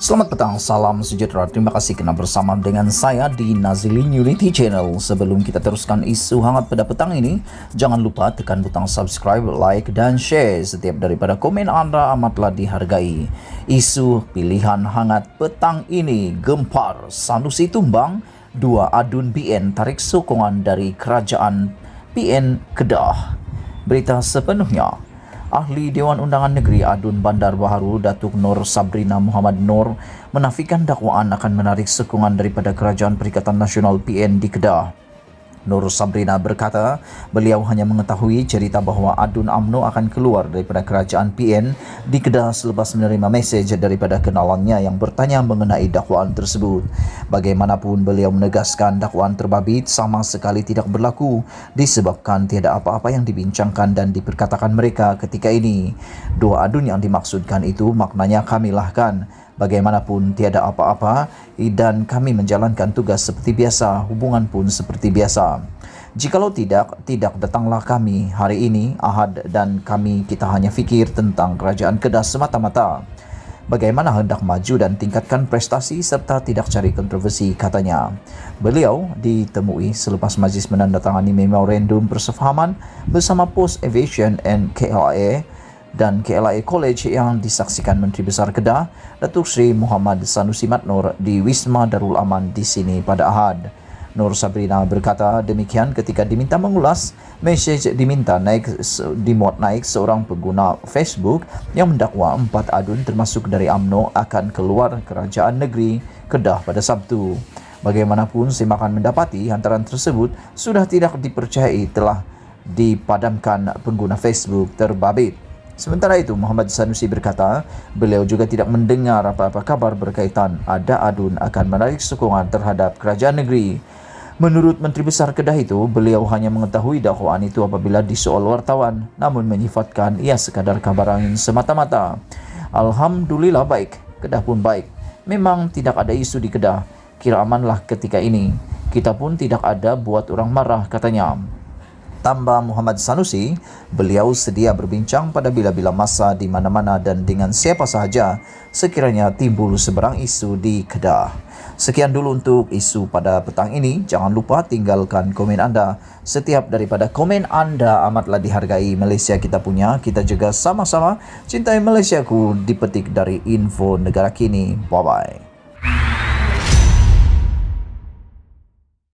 Selamat petang, salam sejahtera. Terima kasih kena bersama dengan saya di Nazili Unity Channel. Sebelum kita teruskan isu hangat pada petang ini, jangan lupa tekan butang subscribe, like dan share. Setiap daripada komen anda amatlah dihargai. Isu pilihan hangat petang ini gempar. Sanusi tumbang, dua adun BN tarik sokongan dari kerajaan BN Kedah. Berita sepenuhnya Ahli Dewan Undangan Negeri Adun Bandar Baharu Datuk Nur Sabrina Muhammad Nur menafikan dakwaan akan menarik sokongan daripada Kerajaan Perikatan Nasional PN di Kedah. Nur Sabrina berkata, beliau hanya mengetahui cerita bahawa Adun Amno akan keluar daripada kerajaan PN di Kedah selepas menerima mesej daripada kenalannya yang bertanya mengenai dakwaan tersebut. Bagaimanapun beliau menegaskan dakwaan terbabit sama sekali tidak berlaku disebabkan tiada apa-apa yang dibincangkan dan diperkatakan mereka ketika ini. Dua Adun yang dimaksudkan itu maknanya kamilah kan. Bagaimanapun tiada apa-apa dan kami menjalankan tugas seperti biasa, hubungan pun seperti biasa. Jikalau tidak, tidak datanglah kami hari ini, Ahad dan kami kita hanya fikir tentang kerajaan Kedah semata-mata. Bagaimana hendak maju dan tingkatkan prestasi serta tidak cari kontroversi katanya. Beliau ditemui selepas majlis menandatangani memorandum persefahaman bersama Post Aviation and KLIA dan KLIA College yang disaksikan Menteri Besar Kedah Datuk Seri Muhammad Sanusi Matnur di Wisma Darul Aman di sini pada Ahad. Nur Sabrina berkata demikian ketika diminta mengulas mesej diminta naik dimuat naik seorang pengguna Facebook yang mendakwa empat adun termasuk dari AMNO akan keluar kerajaan negeri Kedah pada Sabtu. Bagaimanapun semakan mendapati hantaran tersebut sudah tidak dipercayai telah dipadamkan pengguna Facebook terbabit. Sementara itu, Muhammad Sanusi berkata, beliau juga tidak mendengar apa-apa kabar berkaitan ada adun akan menarik sokongan terhadap kerajaan negeri. Menurut Menteri Besar Kedah itu, beliau hanya mengetahui dakwaan itu apabila disoal wartawan, namun menyifatkan ia sekadar kabar angin semata-mata. Alhamdulillah baik, Kedah pun baik. Memang tidak ada isu di Kedah, kira amanlah ketika ini. Kita pun tidak ada buat orang marah katanya. Tambah Muhammad Sanusi, beliau sedia berbincang pada bila-bila masa di mana-mana dan dengan siapa sahaja sekiranya timbul seberang isu di Kedah. Sekian dulu untuk isu pada petang ini. Jangan lupa tinggalkan komen anda. Setiap daripada komen anda amatlah dihargai Malaysia kita punya. Kita juga sama-sama cintai Malaysia ku dipetik dari info negara kini. Bye-bye.